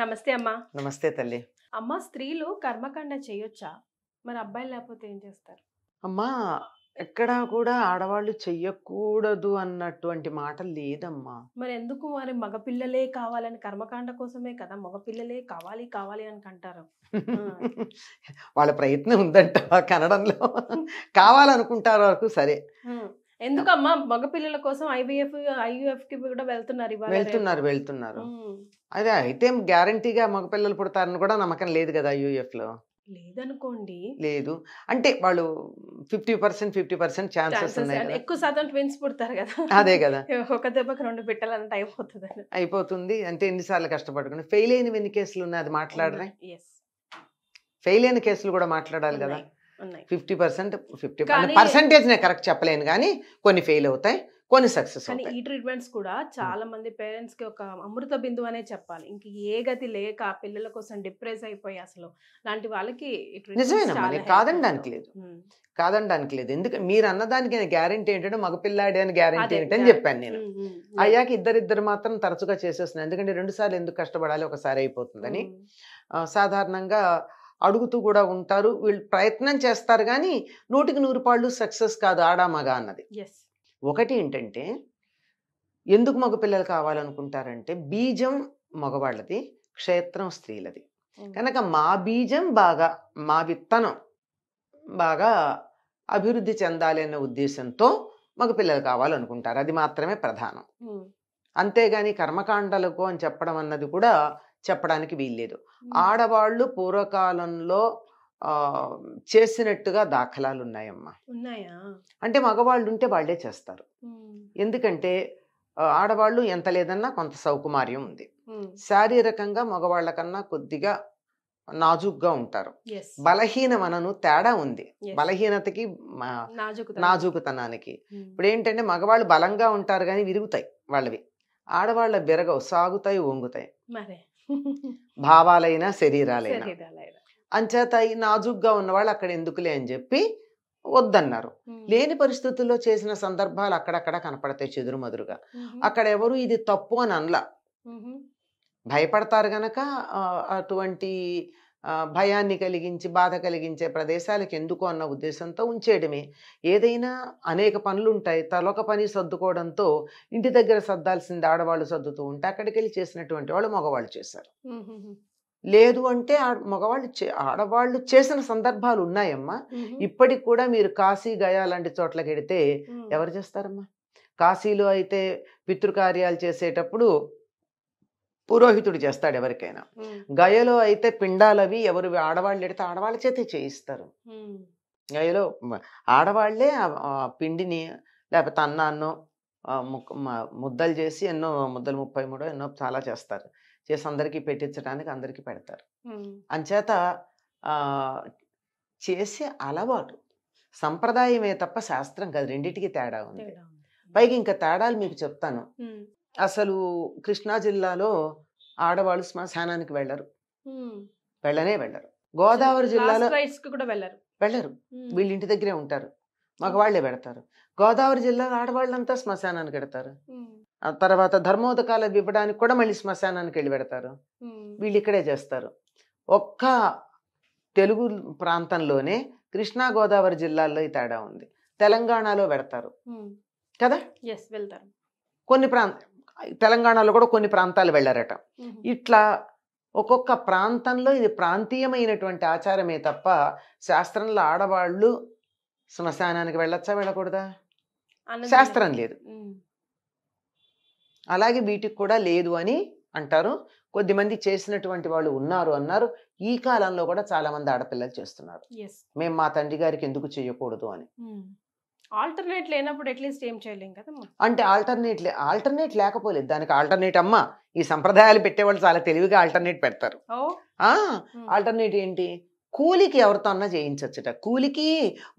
నమస్తే అమ్మా నమస్తే తల్లి అమ్మా స్త్రీలు కర్మకాండ చేయొచ్చా మరి అబ్బాయిలు లేకపోతే ఏం చేస్తారు అమ్మా ఎక్కడా కూడా ఆడవాళ్ళు చెయ్యకూడదు అన్నటువంటి మాట లేదమ్మా మరి ఎందుకు మరి మగపిల్లలే కావాలని కర్మకాండ కోసమే కదా మగపిల్లలే కావాలి కావాలి అని అంటారు వాళ్ళ ప్రయత్నం ఉందంట కనడంలో కావాలనుకుంటారు వరకు సరే ఎందుకమ్మా మగపిల్లల కోసం ఐవీఎఫ్ ఐయుఎఫ్ కి కూడా వెళ్తున్నారు వెళ్తున్నారు వెళ్తున్నారు అదే అయితే గ్యారంటీగా మగపిల్లలు పుడతారని కూడా నమ్మకం లేదు కదా ఐయుఎఫ్ లో లేదనుకోండి లేదు అంటే వాళ్ళు fifty percent fifty percent chances ఉన్నాయి ఎక్కువ శాతం ట్విన్స్ పుడతారు కదా అదే కదా ఒక దెబ్బకి రెండు పెట్టాలంటే అయిపోతుంది అయిపోతుంది అంటే ఎన్నిసార్లు కష్టపడుకుని ఫెయిల్ అయిన ఎన్ని కేసులు ఉన్నాయి అది మాట్లాడరే ఫెయిల్ అయిన కేసులు కూడా మాట్లాడాలి కదా ఫిఫ్టీ పర్సెంట్ ఫిఫ్టీ పర్సెంటేజ్ నేను కరెక్ట్ చెప్పలేను కానీ కొన్ని ఫెయిల్ అవుతాయి కొన్ని సక్సెస్ కానీ ఈ ట్రీట్మెంట్స్ కూడా hmm. చాలా మంది పేరెంట్స్ కి ఒక అమృత బిందువు అనే చెప్పాలి ఇంక ఏ గతి లేక పిల్లల కోసం డిప్రెస్ అయిపోయి అసలు లాంటి వాళ్ళకి నిజమేనమ్మా hmm. నేను లేదు కాదనడానికి లేదు ఎందుకంటే మీరు అన్నదానికి నేను గ్యారంటీ ఏంటంటే మగపిల్లాడి అని గ్యారంటీ అని చెప్పాను నేను అయ్యాక ఇద్దరిద్దరు మాత్రం తరచుగా చేసేస్తున్నాను ఎందుకంటే రెండు సార్లు ఎందుకు కష్టపడాలి ఒకసారి అయిపోతుందని hmm. సాధారణంగా అడుగుతూ కూడా ఉంటారు వీళ్ళు ప్రయత్నం చేస్తారు కానీ నూటికి నూరు పాళ్ళు సక్సెస్ కాదు ఆడామగా అన్నది ఒకటి ఏంటంటే ఎందుకు మగ పిల్లలు కావాలనుకుంటారంటే బీజం మగవాళ్ళది క్షేత్రం స్త్రీలది కనుక మా బీజం బాగా మా విత్తనం బాగా అభివృద్ధి చెందాలి అనే ఉద్దేశంతో పిల్లలు కావాలనుకుంటారు అది మాత్రమే ప్రధానం అంతేగాని కర్మకాండలకు అని చెప్పడం అన్నది కూడా చెప్పడానికి వీల్లేదు ఆడవాళ్ళు పూర్వకాలంలో చేసినట్టుగా దాఖలాలు ఉన్నాయమ్మా ఉన్నాయా అంటే మగవాళ్ళు ఉంటే వాళ్లే చేస్తారు ఎందుకంటే ఆడవాళ్ళు ఎంత లేదన్నా కొంత సౌకుమార్యం ఉంది శారీరకంగా మగవాళ్ళకన్నా కొద్దిగా నాజుగ్గా ఉంటారు బలహీన మనను తేడా ఉంది బలహీనతకి నాజుకుతనానికి ఇప్పుడు ఏంటంటే మగవాళ్ళు బలంగా ఉంటారు కానీ విరుగుతాయి వాళ్ళవి ఆడవాళ్ళ విరగవు సాగుతాయి వంగుతాయి భావాలైన శరీరాలైనా అంచేత ఈ నాజుగ్గా ఉన్నవాళ్ళు అక్కడ ఎందుకులే అని చెప్పి వద్దన్నారు లేని పరిస్థితుల్లో చేసిన సందర్భాలు అక్కడక్కడ కనపడతాయి చెదురు మదురుగా అక్కడ ఎవరు ఇది తప్పు అని అనలా భయపడతారు గనక అటువంటి భయాన్ని కలిగించి బాధ కలిగించే ప్రదేశాలకు ఎందుకు అన్న ఉద్దేశంతో ఉంచేయడమే ఏదైనా అనేక పనులు ఉంటాయి తలొక పని సర్దుకోవడంతో ఇంటి దగ్గర సర్దాల్సింది ఆడవాళ్ళు సర్దుతూ ఉంటే అక్కడికి వెళ్ళి చేసినటువంటి వాళ్ళు మగవాళ్ళు చేశారు లేదు అంటే మగవాళ్ళు ఆడవాళ్ళు చేసిన సందర్భాలు ఉన్నాయమ్మా ఇప్పటికి కూడా మీరు కాశీ గయా లాంటి చోట్లకి వెడితే ఎవరు చేస్తారమ్మా కాశీలో అయితే పితృకార్యాలు చేసేటప్పుడు పురోహితుడు చేస్తాడు ఎవరికైనా గయలో అయితే పిండాలవి ఎవరు ఆడవాళ్ళు ఎడితే ఆడవాళ్ళ చేతే చేయిస్తారు గయలో ఆడవాళ్లే పిండిని లేకపోతే అన్నాన్నో ముద్దలు చేసి ఎన్నో ముద్దలు ముప్పై మూడో ఎన్నో చాలా చేస్తారు చేసి అందరికీ పెట్టించడానికి అందరికీ పెడతారు అంచేత చేసే అలవాటు సంప్రదాయమే తప్ప శాస్త్రం కాదు రెండింటికి తేడా ఉంది పైకి ఇంకా తేడాలు మీకు చెప్తాను అసలు కృష్ణా జిల్లాలో ఆడవాళ్ళు శ్మశానానికి వెళ్ళరు వెళ్ళనే వెళ్ళరు గోదావరి జిల్లాలో కూడా వెళ్ళరు వీళ్ళు వీళ్ళ ఇంటి దగ్గరే ఉంటారు మగవాళ్లే పెడతారు గోదావరి జిల్లాలో ఆడవాళ్ళంతా శ్మశానానికి పెడతారు ఆ తర్వాత ధర్మోదకాలు ఇవ్వడానికి కూడా మళ్ళీ శ్మశానానికి వెళ్ళి పెడతారు వీళ్ళు ఇక్కడే చేస్తారు ఒక్క తెలుగు ప్రాంతంలోనే కృష్ణా గోదావరి జిల్లాల్లో ఈ తేడా ఉంది తెలంగాణలో పెడతారు కదా వెళ్తారు కొన్ని ప్రాంతం తెలంగాణలో కూడా కొన్ని ప్రాంతాలు వెళ్ళారట ఇట్లా ఒక్కొక్క ప్రాంతంలో ఇది ప్రాంతీయమైనటువంటి ఆచారమే తప్ప శాస్త్రంలో ఆడవాళ్ళు శ్మశానానికి వెళ్ళొచ్చా వెళ్ళకూడదా శాస్త్రం లేదు అలాగే వీటికి కూడా లేదు అని అంటారు కొద్దిమంది చేసినటువంటి వాళ్ళు ఉన్నారు అన్నారు ఈ కాలంలో కూడా చాలామంది ఆడపిల్లలు చేస్తున్నారు మేము మా తండ్రి గారికి ఎందుకు చేయకూడదు అని ఆల్టర్నేట్ లేనప్పుడు అట్లీస్ట్ ఏం చేయలేం కదమ్మా అంటే ఆల్టర్నేట్ లే ఆల్టర్నేట్ లేకపోలేదు దానికి ఆల్టర్నేట్ అమ్మా ఈ సంప్రదాయాలు పెట్టేవాళ్ళు చాలా తెలివిగా ఆల్టర్నేట్ పెడతారు ఆల్టర్నేట్ ఏంటి కూలికి ఎవరితో అన్నా చేయించవచ్చుట కూలికి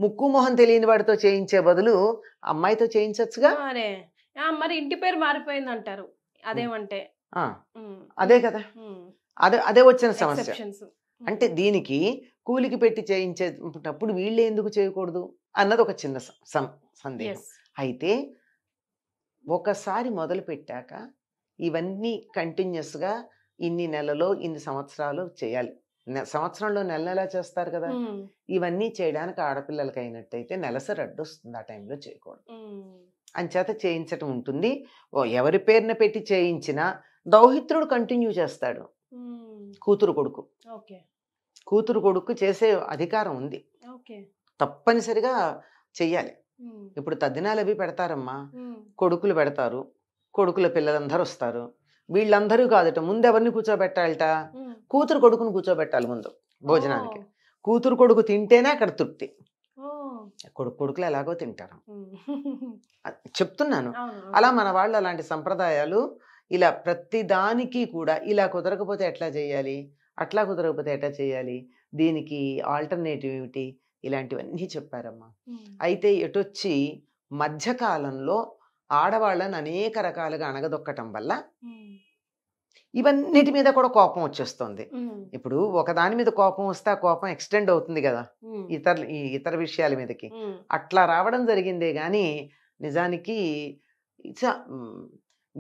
ముక్కు మొహం తెలియని వాడితో చేయించే బదులు అమ్మాయితో చేయించవచ్చుగా మరి ఇంటి పేరు మారిపోయింది అంటారు అదేమంటే అదే కదా అదే అదే వచ్చిన సమస్య అంటే దీనికి కూలికి పెట్టి చేయించేటప్పుడు వీళ్ళే ఎందుకు చేయకూడదు అన్నది ఒక చిన్న సందేహం అయితే ఒకసారి మొదలు పెట్టాక ఇవన్నీ కంటిన్యూస్గా ఇన్ని నెలలో ఇన్ని సంవత్సరాలు చేయాలి సంవత్సరంలో నెల నెలా చేస్తారు కదా ఇవన్నీ చేయడానికి ఆడపిల్లలకి అయినట్టయితే నెలసరి వస్తుంది ఆ టైంలో చేయకూడదు అంచేత చేయించటం ఉంటుంది ఎవరి పేరున పెట్టి చేయించినా దౌహిత్రుడు కంటిన్యూ చేస్తాడు కూతురు కొడుకు కూతురు కొడుకు చేసే అధికారం ఉంది తప్పనిసరిగా చెయ్యాలి ఇప్పుడు తద్దినాలు అవి పెడతారమ్మా కొడుకులు పెడతారు కొడుకుల పిల్లలందరూ వస్తారు వీళ్ళందరూ కాదట ఎవరిని కూర్చోబెట్టాలట కూతురు కొడుకుని కూర్చోబెట్టాలి ముందు భోజనానికి కూతురు కొడుకు తింటేనే అక్కడ తృప్తి కొడుకు కొడుకులు ఎలాగో తింటారు చెప్తున్నాను అలా మన వాళ్ళు అలాంటి సంప్రదాయాలు ఇలా ప్రతి దానికి కూడా ఇలా కుదరకపోతే ఎట్లా చేయాలి అట్లా కుదరకపోతే ఎట్లా చేయాలి దీనికి ఆల్టర్నేటివ్ ఏమిటి ఇలాంటివన్నీ చెప్పారమ్మా అయితే ఎటొచ్చి మధ్యకాలంలో ఆడవాళ్ళని అనేక రకాలుగా అణగదొక్కటం వల్ల ఇవన్నిటి మీద కూడా కోపం వచ్చేస్తుంది ఇప్పుడు ఒకదాని మీద కోపం వస్తే కోపం ఎక్స్టెండ్ అవుతుంది కదా ఇతర ఇతర విషయాల మీదకి అట్లా రావడం జరిగిందే కానీ నిజానికి it's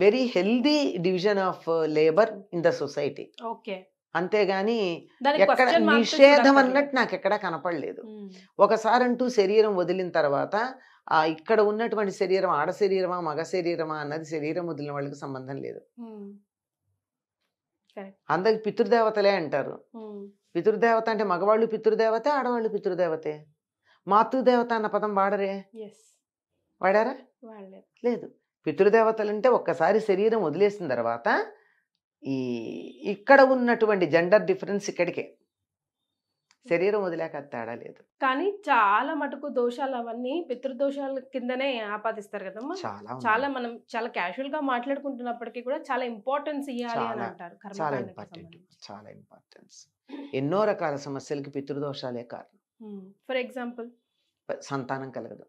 very healthy division of labour in the society okay అంతేగాని ఎక్కడ నిషేధం అన్నట్టు నాకు ఎక్కడా కనపడలేదు ఒకసారంటూ శరీరం వదిలిన తర్వాత ఆ ఇక్కడ ఉన్నటువంటి శరీరం ఆడ శరీరమా మగ శరీరమా అన్నది శరీరం వదిలిన వాళ్ళకి సంబంధం లేదు అందరికి పితృదేవతలే అంటారు పితృదేవత అంటే మగవాళ్ళు పితృదేవతే ఆడవాళ్ళు పితృదేవతే మాతృదేవత అన్న పదం వాడరే వాడారా లేదు పితృదేవతలు అంటే ఒక్కసారి శరీరం వదిలేసిన తర్వాత ఈ ఇక్కడ ఉన్నటువంటి జెండర్ డిఫరెన్స్ ఇక్కడికే శరీరం వదిలేక తేడా లేదు కానీ చాలా మటుకు దోషాలు అవన్నీ పితృదోషాల కిందనే ఆపాదిస్తారు కదమ్మ చాలా చాలా మనం చాలా క్యాషువల్ గా మాట్లాడుకుంటున్నప్పటికీ కూడా చాలా ఇంపార్టెన్స్ ఇవ్వాలి అని అంటారు చాలా ఇంపార్టెంట్ చాలా ఇంపార్టెన్స్ ఎన్నో రకాల సమస్యలకి పితృదోషాలే కారణం ఫర్ ఎగ్జాంపుల్ సంతానం కలగదు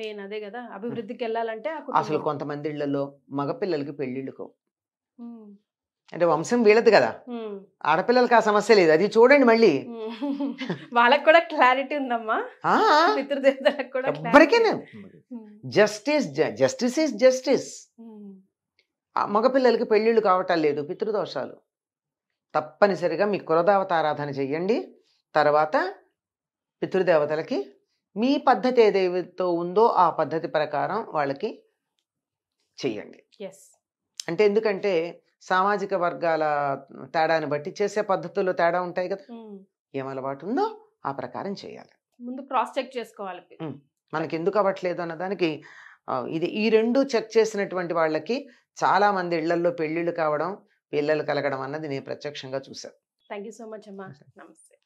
మెయిన్ అదే కదా అభివృద్ధికి వెళ్ళాలంటే అసలు కొంతమంది ఇళ్లలో మగపిల్లలకి పెళ్లిళ్ళుకో అంటే వంశం వీళ్ళది కదా ఆడపిల్లలకి ఆ సమస్య లేదు అది చూడండి మళ్ళీ వాళ్ళకి కూడా క్లారిటీ ఉందమ్మా కూడా ఎవరికైనా జస్టిస్ జస్టిస్ ఈస్ జస్టిస్ మగపిల్లలకి పెళ్ళిళ్ళు కావటం లేదు పితృదోషాలు తప్పనిసరిగా మీ కులదేవత ఆరాధన చెయ్యండి తర్వాత పితృదేవతలకి మీ పద్ధతి ఏదైతే ఉందో ఆ పద్ధతి ప్రకారం వాళ్ళకి చెయ్యండి అంటే ఎందుకంటే సామాజిక వర్గాల తేడాని బట్టి చేసే పద్ధతుల్లో తేడా ఉంటాయి కదా ఏం అలవాటు ఉందో ఆ ప్రకారం చేయాలి ముందు క్రాస్ చెక్ చేసుకోవాలి మనకి ఎందుకు అవ్వట్లేదు అన్న దానికి ఇది ఈ రెండు చెక్ చేసినటువంటి వాళ్ళకి చాలా మంది ఇళ్లలో పెళ్లిళ్ళు కావడం పిల్లలు కలగడం అన్నది నేను ప్రత్యక్షంగా చూశాను థ్యాంక్ యూ సో మచ్ అమ్మా నమస్తే